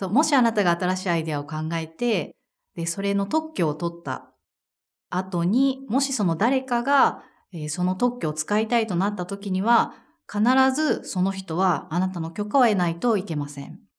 そう、もしあなたが新しいアイデアを考えて、で、それの特許を取った後に、もしその誰かが、えー、その特許を使いたいとなった時には、必ずその人はあなたの許可を得ないといけません。